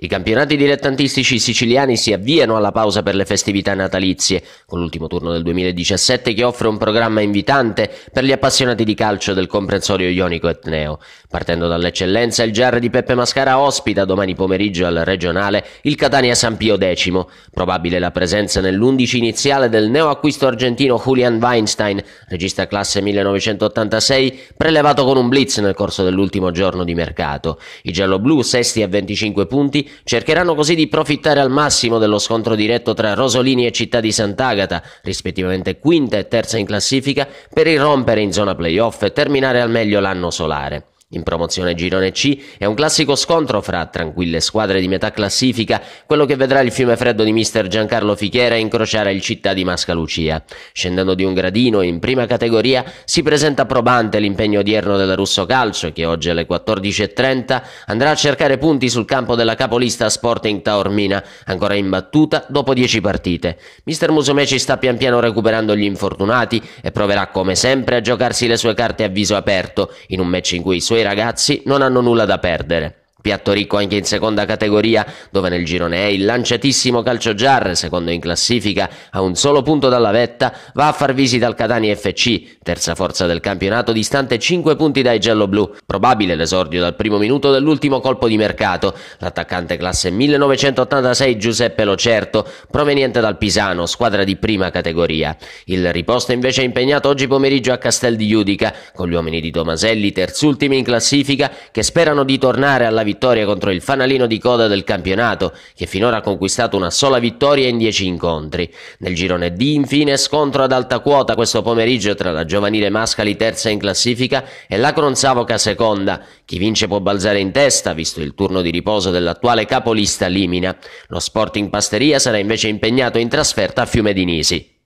I campionati dilettantistici siciliani si avviano alla pausa per le festività natalizie, con l'ultimo turno del 2017 che offre un programma invitante per gli appassionati di calcio del comprensorio ionico etneo. Partendo dall'eccellenza, il GR di Peppe Mascara ospita domani pomeriggio al regionale il Catania San Pio X, probabile la presenza nell'11 iniziale del neoacquisto argentino Julian Weinstein, regista classe 1986, prelevato con un blitz nel corso dell'ultimo giorno di mercato. I gialloblu, sesti a 25 punti, cercheranno così di profittare al massimo dello scontro diretto tra Rosolini e Città di Sant'Agata, rispettivamente quinta e terza in classifica, per irrompere in zona playoff e terminare al meglio l'anno solare. In promozione Girone C è un classico scontro fra tranquille squadre di metà classifica, quello che vedrà il fiume freddo di mister Giancarlo Fichera incrociare il città di Mascalucia. Scendendo di un gradino in prima categoria si presenta probante l'impegno odierno del Russo Calcio che oggi alle 14.30 andrà a cercare punti sul campo della capolista Sporting Taormina, ancora imbattuta dopo 10 partite. Mister Musumeci sta pian piano recuperando gli infortunati e proverà come sempre a giocarsi le sue carte a viso aperto in un match in cui i suoi quei ragazzi non hanno nulla da perdere. Piatto ricco anche in seconda categoria, dove nel girone è il lanciatissimo Calciogiar, secondo in classifica, a un solo punto dalla vetta, va a far visita al Catania FC, terza forza del campionato, distante 5 punti dai gialloblu. Probabile l'esordio dal primo minuto dell'ultimo colpo di mercato. L'attaccante classe 1986 Giuseppe Locerto, proveniente dal Pisano, squadra di prima categoria. Il riposto invece è impegnato oggi pomeriggio a Castel di Judica, con gli uomini di Tomaselli, terzultimi in classifica, che sperano di tornare alla vittoria contro il fanalino di coda del campionato, che finora ha conquistato una sola vittoria in dieci incontri. Nel girone D, infine, scontro ad alta quota questo pomeriggio tra la giovanile Mascali terza in classifica e la Cronsavoca seconda. Chi vince può balzare in testa, visto il turno di riposo dell'attuale capolista Limina. Lo Sporting Pasteria sarà invece impegnato in trasferta a Fiume di Nisi.